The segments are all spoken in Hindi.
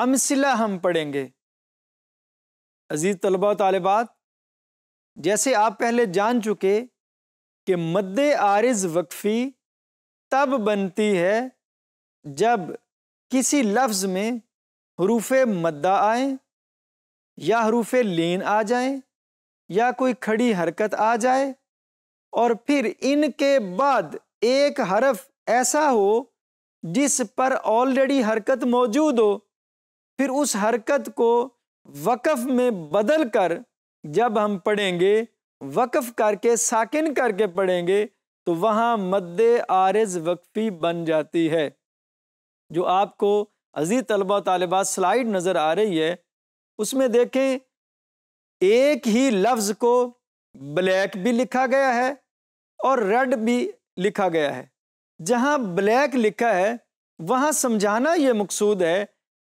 अमसिला हम पढ़ेंगे अजीज़ तलबा तलबात जैसे आप पहले जान चुके कि मद आरज वक्फ़ी तब बनती है जब किसी लफ्ज़ में हरूफ मद्दा आए या हरूफ लीन आ जाए या कोई खड़ी हरकत आ जाए और फिर इनके बाद एक हरफ ऐसा हो जिस पर ऑलरेडी हरकत मौजूद हो फिर उस हरकत को वक़फ़ में बदल कर जब हम पढ़ेंगे वक़फ़ करके साकिन करके पढ़ेंगे तो वहाँ मद आरज वक्फ़ी बन जाती है जो आपको अज़ी तलबा तलबात स्लाइड नज़र आ रही है उसमें देखें एक ही लफ्ज़ को ब्लैक भी लिखा गया है और रेड भी लिखा गया है जहाँ ब्लैक लिखा है वहाँ समझाना ये मकसूद है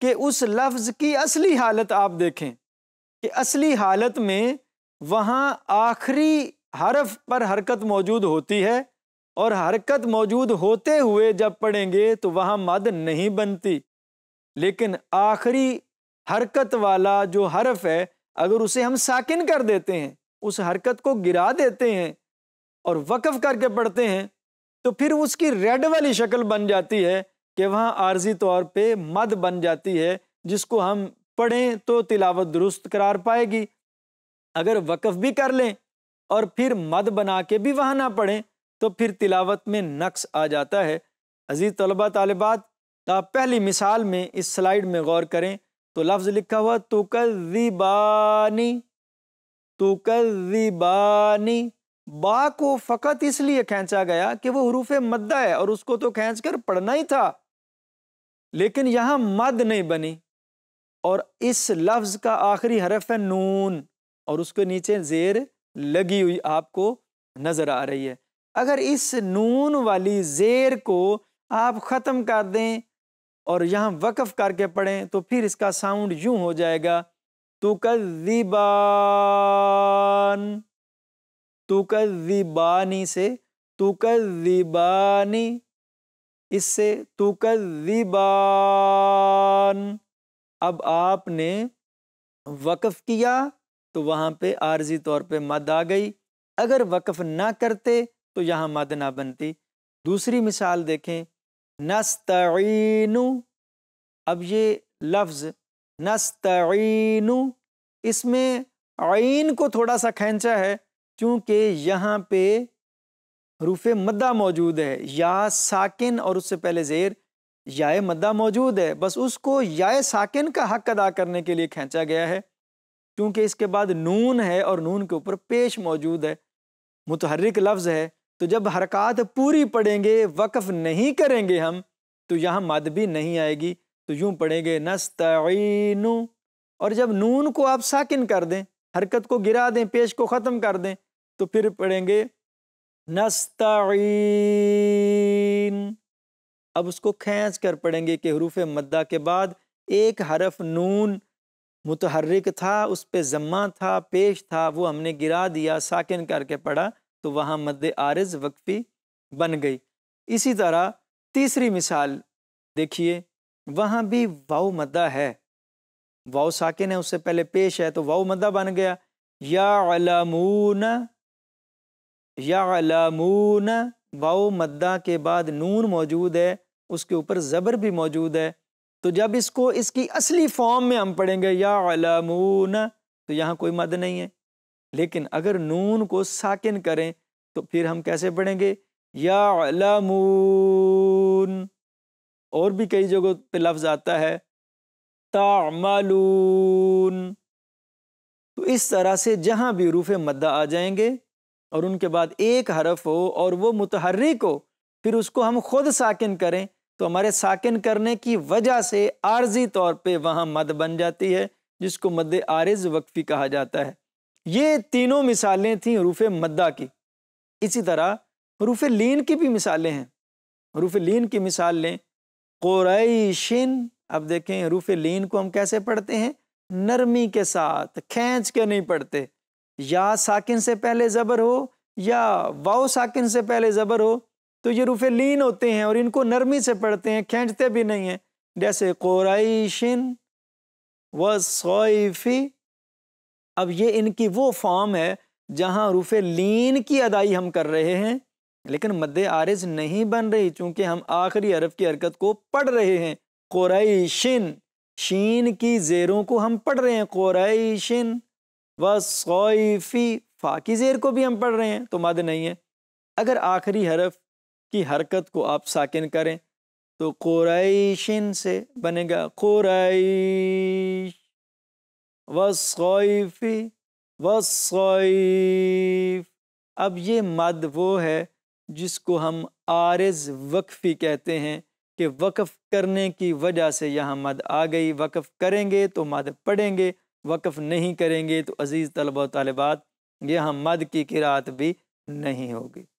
कि उस लफ्ज़ की असली हालत आप देखें कि असली हालत में वहाँ आखिरी हरफ पर हरकत मौजूद होती है और हरकत मौजूद होते हुए जब पढ़ेंगे तो वहाँ मद नहीं बनती लेकिन आखिरी हरकत वाला जो हरफ है अगर उसे हम साकिन कर देते हैं उस हरकत को गिरा देते हैं और वक़ करके पढ़ते हैं तो फिर उसकी रेड वाली शक्ल बन जाती है कि वहाँ आर्जी तौर पे मद बन जाती है जिसको हम पढ़ें तो तिलावत दुरुस्त करार पाएगी अगर वक़ भी कर लें और फिर मद बना के भी वहाँ ना पढ़ें तो फिर तिलावत में नक्स आ जाता है अजीज़ तलबा तलबात आप पहली मिसाल में इस स्लाइड में गौर करें तो लफ्ज़ लिखा हुआ तुकबानी तुकबानी बा को फ़कत इसलिए खींचा गया कि वो हरूफ मद्दा है और उसको तो खींच कर पढ़ना ही था लेकिन यहाँ मद नहीं बनी और इस लफ्ज़ का आखिरी हरफ है नून और उसके नीचे जेर लगी हुई आपको नज़र आ रही है अगर इस नून वाली जेर को आप ख़त्म कर दें और यहाँ वक्फ करके पढ़ें तो फिर इसका साउंड यूँ हो जाएगा तुकदिबान तुकदिबानी से तुकदिबानी इससे तुकदीबान अब आपने वक्फ़ किया तो वहाँ पे आर्जी तौर पे मद आ गई अगर वक्फ ना करते तो यहाँ मद ना बनती दूसरी मिसाल देखें नस्तु अब ये लफ्ज़ नस्तु इसमें आइन को थोड़ा सा खैचा है क्योंकि यहाँ पे हरूफ मद्दा मौजूद है या साकिन और उससे पहले ज़ेर या मद्दा मौजूद है बस उसको या साकिन का हक अदा करने के लिए खींचा गया है क्योंकि इसके बाद नून है और नून के ऊपर पेश मौजूद है मुतहरक लफ्ज़ है तो जब हरकत पूरी पढ़ेंगे वक़ नहीं करेंगे हम तो यहाँ मद भी नहीं आएगी तो यूँ पढ़ेंगे नस्तन और जब नून को आप साकिन कर दें हरकत को गिरा दें पेश को ख़त्म कर दें तो फिर पढ़ेंगे नस्तईन अब उसको खींच कर पढ़ेंगे कि हरूफ मद्दा के बाद एक हरफ नून मुतहरक था उस पर जम्मा था पेश था वो हमने गिरा दिया साकिन करके पढ़ा तो वहाँ मद आरज वक्फी बन गई इसी तरह तीसरी मिसाल देखिए वहाँ भी वाऊ मद्दा है वाऊ साकिन है उससे पहले पेश है तो वाऊ मद्दा बन गया या यामून वाओ मद्दा के बाद नून मौजूद है उसके ऊपर ज़बर भी मौजूद है तो जब इसको इसकी असली फॉर्म में हम पढ़ेंगे यामून तो यहाँ कोई मद नहीं है लेकिन अगर नून को साकिन करें तो फिर हम कैसे पढ़ेंगे यामून और भी कई जगहों पे लफ्ज़ आता है तामलून तो इस तरह से जहाँ भी रूफ मद्दा आ जाएंगे और उनके बाद एक हरफ हो और वो मुतहर्रिक हो फिर उसको हम खुद साकिन करें तो हमारे साकिन करने की वजह से आर्जी तौर पे वहाँ मद बन जाती है जिसको मद आरज वक्फी कहा जाता है ये तीनों मिसालें थी हरूफ मद्दा की इसी तरह हरूफ लीन की भी मिसालें हैं हरूफ लीन की मिसाल लें क़ुरैशिन अब देखें हरूफ लीन को हम कैसे पढ़ते हैं नरमी के साथ खींच के नहीं पढ़ते या साकिन से पहले ज़बर हो या वाओ साकिन से पहले ज़बर हो तो ये रूफे लीन होते हैं और इनको नरमी से पढ़ते हैं खींचते भी नहीं हैं जैसे कोराइशिन व सौफ़ी अब ये इनकी वो फॉर्म है जहाँ रूफ लीन की अदाई हम कर रहे हैं लेकिन मद आरज नहीं बन रही चूँकि हम आखिरी अरफ की हरकत को पढ़ रहे हैं कोराइशिन शीन की ज़ेरों को हम पढ़ रहे हैं कोराइशिन व फ़ा की ज़ेर को भी हम पढ़ रहे हैं तो मद नहीं है अगर आखिरी हरफ की हरकत को आप साकिन करें तो कुरैशिन से बनेगा कुरैश वसौफ़ी वसौफ़ अब ये मद वो है जिसको हम आरज वक्फ़ी कहते हैं कि वक्फ़ करने की वजह से यहाँ मद आ गई वक़फ़ करेंगे तो मद पढ़ेंगे वक़ नहीं करेंगे तो अज़ीज़ तलबा तलबात यहाँ हम मद की किरात भी नहीं होगी